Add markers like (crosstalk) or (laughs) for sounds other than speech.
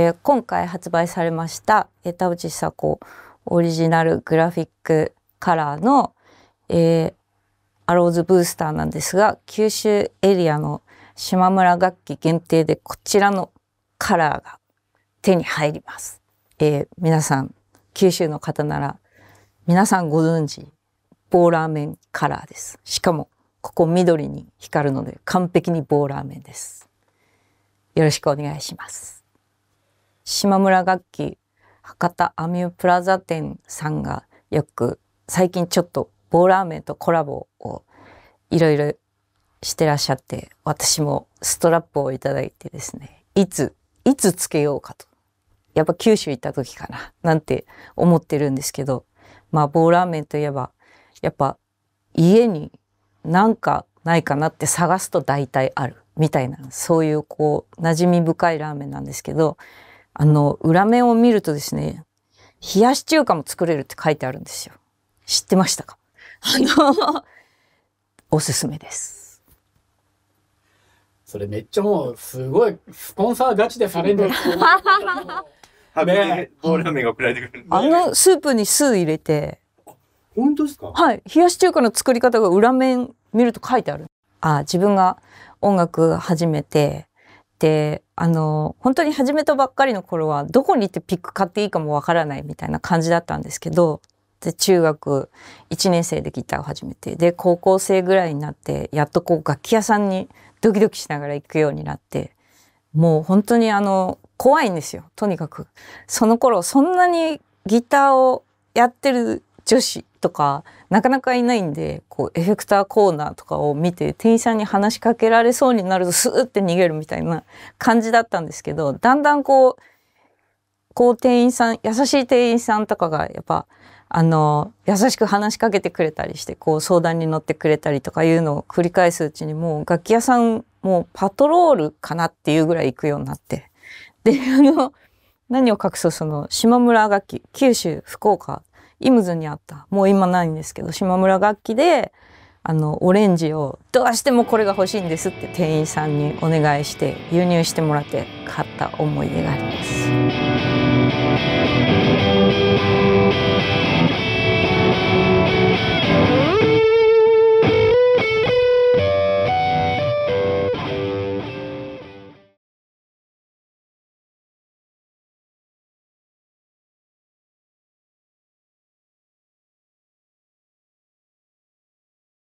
えー、今回発売されました田内久子オリジナルグラフィックカラーの、えー、アローズブースターなんですが九州エリアの島村楽器限定でこちらのカラーが手に入ります。えー、皆さん九州の方なら皆さんご存知ボ棒ラーメンカラーです。しかもここ緑に光るので完璧に棒ラーメンです。よろしくお願いします。島村楽器博多アミュープラザ店さんがよく最近ちょっと棒ラーメンとコラボをいろいろしてらっしゃって私もストラップをいただいてですねいついつつけようかとやっぱ九州行った時かななんて思ってるんですけどまあ棒ラーメンといえばやっぱ家になんかないかなって探すと大体あるみたいなそういうこう馴染み深いラーメンなんですけどあの、裏面を見るとですね、冷やし中華も作れるって書いてあるんですよ。知ってましたかあの、おすすめです。それめっちゃもう、すごい、スポンサーガチでされるんですよ。(laughs) ね、ボールが送られてくる、あのスープに酢入れて。本当ですかはい。冷やし中華の作り方が裏面見ると書いてある。あ自分が音楽始めて、であの本当に始めたばっかりの頃はどこに行ってピック買っていいかもわからないみたいな感じだったんですけどで中学1年生でギターを始めてで高校生ぐらいになってやっとこう楽器屋さんにドキドキしながら行くようになってもう本当にあの怖いんですよとにかくその頃そんなにギターをやってる女子とかなかなかいないんでこうエフェクターコーナーとかを見て店員さんに話しかけられそうになるとスーって逃げるみたいな (laughs) 感じだったんですけどだんだんこうこう店員さん優しい店員さんとかがやっぱあの優しく話しかけてくれたりしてこう相談に乗ってくれたりとかいうのを繰り返すうちにもう楽器屋さんもうパトロールかなっていうぐらい行くようになってであの何を隠そうその島村楽器九州福岡イムズにあった、もう今ないんですけど、島村楽器で、あの、オレンジをどうしてもこれが欲しいんですって店員さんにお願いして、輸入してもらって買った思い出があります。